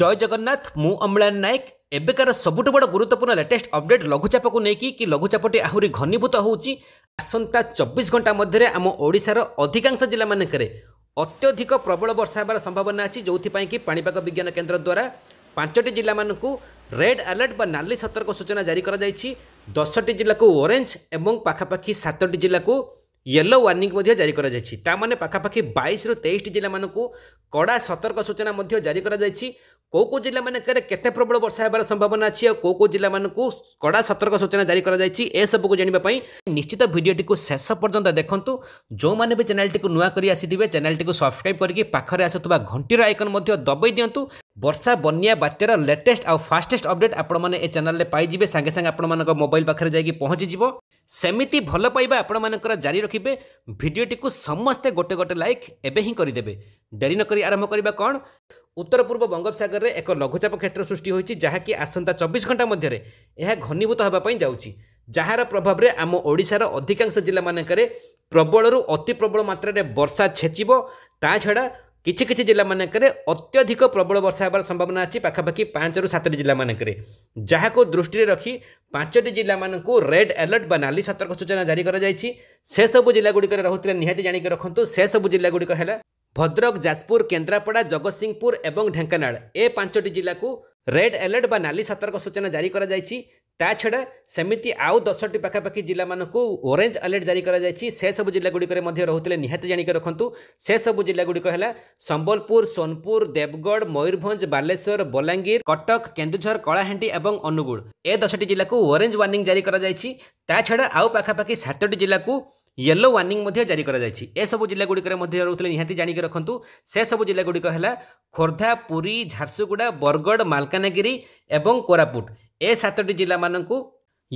জয় জগন্নাথ মু অম্লান నాయক এবেকার সবট বড় গুরুত্বপূর্ণ লেটেস্ট আপডেট লঘুচাপক নেকি কি লঘুচাপটি আহুরি ঘনভূত হউচি আসন্তা 24 ঘন্টা মধ্যে রে আমা ওড়িশার অধিকাংশ জেলা মানে করে অত্যধিক প্রবল বর্ষার সম্ভাবনা আছে জৌতি পাই কি পানি পাক বিজ্ঞান কেন্দ্র দ্বারা পাঁচটি জেলা মানକୁ রেড অ্যালার্ট বনালি সতর্ক সূচনা জারি করা যায়চি 10টি জেলা কো অরেঞ্জ এবং পাখা পাখি সাতটি জেলা কো ইয়েলো ওয়ার্নিং মধ্যে জারি করা যায়চি তা মানে পাখা পাখি 22 ও 23 জেলা মানକୁ কড়া সতর্ক সূচনা মধ্যে জারি করা যায়চি କେଉଁ କେଉଁ ଜିଲ୍ଲାମାନଙ୍କରେ କେତେ ପ୍ରବଳ ବର୍ଷା ହେବାର ସମ୍ଭାବନା ଅଛି ଆଉ କେଉଁ କେଉଁ ଜିଲ୍ଲାମାନଙ୍କୁ କଡ଼ା ସତର୍କ ସୂଚନା ଜାରି କରାଯାଇଛି ଏସବୁକୁ ଜାଣିବା ପାଇଁ ନିଶ୍ଚିତ ଭିଡ଼ିଓଟିକୁ ଶେଷ ପର୍ଯ୍ୟନ୍ତ ଦେଖନ୍ତୁ ଯେଉଁମାନେ ବି ଚ୍ୟାନେଲଟିକୁ ନୂଆ କରି ଆସିଥିବେ ଚ୍ୟାନେଲଟିକୁ ସବସ୍କ୍ରାଇବ୍ କରିକି ପାଖରେ ଆସୁଥିବା ଘଣ୍ଟିର ଆଇକନ୍ ମଧ୍ୟ ଦବାଇ ଦିଅନ୍ତୁ ବର୍ଷା ବନ୍ୟା ବାତ୍ୟାର ଲେଟେଷ୍ଟ ଆଉ ଫାଷ୍ଟେଷ୍ଟ ଅପଡେଟ୍ ଆପଣମାନେ ଏ ଚ୍ୟାନେଲରେ ପାଇଯିବେ ସାଙ୍ଗେ ସାଙ୍ଗେ ଆପଣମାନଙ୍କ ମୋବାଇଲ ପାଖରେ ଯାଇକି ପହଞ୍ଚିଯିବ ସେମିତି ଭଲ ପାଇବା ଆପଣମାନଙ୍କର ଜାରି ରଖିବେ ଭିଡ଼ିଓଟିକୁ ସମସ୍ତେ ଗୋଟେ ଗୋଟେ ଲାଇକ୍ ଏବେ ହିଁ କରିଦେବେ ଡେରି ନକରି ଆରମ୍ଭ କରିବା କ'ଣ ଉତ୍ତର ପୂର୍ବ ବଙ୍ଗୋପସାଗରରେ ଏକ ଲଘୁଚାପ କ୍ଷେତ୍ର ସୃଷ୍ଟି ହୋଇଛି ଯାହାକି ଆସନ୍ତା ଚବିଶ ଘଣ୍ଟା ମଧ୍ୟରେ ଏହା ଘନୀଭୂତ ହେବା ପାଇଁ ଯାଉଛି ଯାହାର ପ୍ରଭାବରେ ଆମ ଓଡ଼ିଶାର ଅଧିକାଂଶ ଜିଲ୍ଲାମାନଙ୍କରେ ପ୍ରବଳରୁ ଅତି ପ୍ରବଳ ମାତ୍ରାରେ ବର୍ଷା ଛେଚିବ ତା ଛଡ଼ା କିଛି କିଛି ଜିଲ୍ଲାମାନଙ୍କରେ ଅତ୍ୟଧିକ ପ୍ରବଳ ବର୍ଷା ହେବାର ସମ୍ଭାବନା ଅଛି ପାଖାପାଖି ପାଞ୍ଚରୁ ସାତଟି ଜିଲ୍ଲାମାନଙ୍କରେ ଯାହାକୁ ଦୃଷ୍ଟିରେ ରଖି ପାଞ୍ଚଟି ଜିଲ୍ଲାମାନଙ୍କୁ ରେଡ୍ ଆଲର୍ଟ ବା ନାଲି ସତର୍କ ସୂଚନା ଜାରି କରାଯାଇଛି ସେସବୁ ଜିଲ୍ଲାଗୁଡ଼ିକରେ ରହୁଥିଲେ ନିହାତି ଜାଣିକି ରଖନ୍ତୁ ସେସବୁ ଜିଲ୍ଲାଗୁଡ଼ିକ ହେଲା ভদ্রক যাজপুর কেন্দ্রাপড়া জগৎসিংহপুর এবং ঢেঙ্কানাল এ পাঁচটি জেলা রেড আলর্ট বা নালি সতর্ক সূচনা জারি করা যাই তা ছড়া সেমিতি আউ দশটি পাখাপাখি জেলা মানুষ ওরেঞ্জ আলর্ট জারি করা যাই সে সব জেলাগুড়ি মধ্যে রহুলে নিহতি জাঁকি রাখতু সে সব জেলাগুড়ি হল সম্বলপুর সোনপুর দেবগড় ময়ূরভঞ্জ বালেশ্বর বলাঙ্গীর কটক কেন্দুঝর কলাহাণ্ডি এবং অনুগুড় এ দশটি জেলা ওরেঞ্জ ওয়ার্নিং জারি করা যাই তা ছড়া আউ পাখাপাখি সাতটি জেলা ୟେଲୋ ୱାର୍ଣ୍ଣିଂ ମଧ୍ୟ ଜାରି କରାଯାଇଛି ଏସବୁ ଜିଲ୍ଲାଗୁଡ଼ିକରେ ମଧ୍ୟ ରହୁଥିଲେ ନିହାତି ଜାଣିକି ରଖନ୍ତୁ ସେସବୁ ଜିଲ୍ଲାଗୁଡ଼ିକ ହେଲା ଖୋର୍ଦ୍ଧା ପୁରୀ ଝାରସୁଗୁଡ଼ା ବରଗଡ଼ ମାଲକାନଗିରି ଏବଂ କୋରାପୁଟ ଏ ସାତଟି ଜିଲ୍ଲାମାନଙ୍କୁ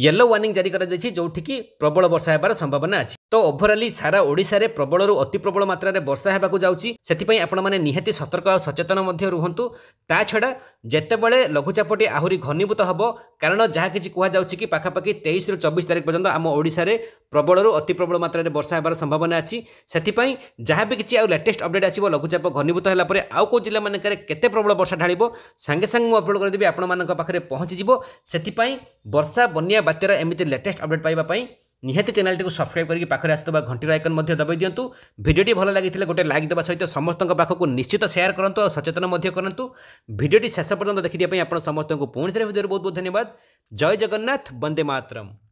ୟେଲୋ ୱାର୍ଣ୍ଣିଂ ଜାରି କରାଯାଇଛି ଯେଉଁଠିକି ପ୍ରବଳ ବର୍ଷା ହେବାର ସମ୍ଭାବନା ଅଛି তো ଓଭରାଲି ସାରା ଓଡ଼ିଶାରେ ପ୍ରବଳରୁ ଅତି ପ୍ରବଳ ମାତ୍ରାରେ ବର୍ଷା ହେବାକୁ ଯାଉଛି ସେଥିପାଇଁ ଆପଣମାନେ ନିହାତି ସତର୍କ ଆଉ ସଚେତନ ମଧ୍ୟ ରୁହନ୍ତୁ ତା ଛଡ଼ା ଯେତେବେଳେ ଲଘୁଚାପଟି ଆହୁରି ଘନୀଭୂତ ହେବ କାରଣ ଯାହା କିଛି କୁହାଯାଉଛି କି ପାଖାପାଖି ତେଇଶରୁ ଚବିଶ ତାରିଖ ପର୍ଯ୍ୟନ୍ତ ଆମ ଓଡ଼ିଶାରେ ପ୍ରବଳରୁ ଅତି ପ୍ରବଳ ମାତ୍ରାରେ ବର୍ଷା ହେବାର ସମ୍ଭାବନା ଅଛି ସେଥିପାଇଁ ଯାହା ବି କିଛି ଆଉ ଲାଟେଷ୍ଟ ଅପଡ଼େଟ୍ ଆସିବ ଲଘୁଚାପ ଘନୀଭୂତ ହେଲା ପରେ ଆଉ କେଉଁ ଜିଲ୍ଲାମାନଙ୍କରେ କେତେ ପ୍ରବଳ ବର୍ଷା ଢାଳିବ ସାଙ୍ଗେ ସାଙ୍ଗେ ମୁଁ ଅପଲୋଡ଼ କରିଦେବି ଆପଣମାନଙ୍କ ପାଖରେ ପହଞ୍ଚିଯିବ ସେଥିପାଇଁ ବର୍ଷା ବନ୍ୟା ବାତ୍ୟାର ଏମିତି ଲାଟେଷ୍ଟ ଅପଡ଼େଟ୍ ପାଇବା ପାଇଁ निहति च्यानेटी सब्सक्राइब्कि पासको घटिर आइकन दबै दिनु भिडियो गोटे लाइक गएक सहित समस्तु निश्चित सेयर गरु सचेतन भिडियो शेष पर्यन्त देखेको पूर्व बहुत बहुत धन्यवाद जय जगन्नाथ बन्दे मातरम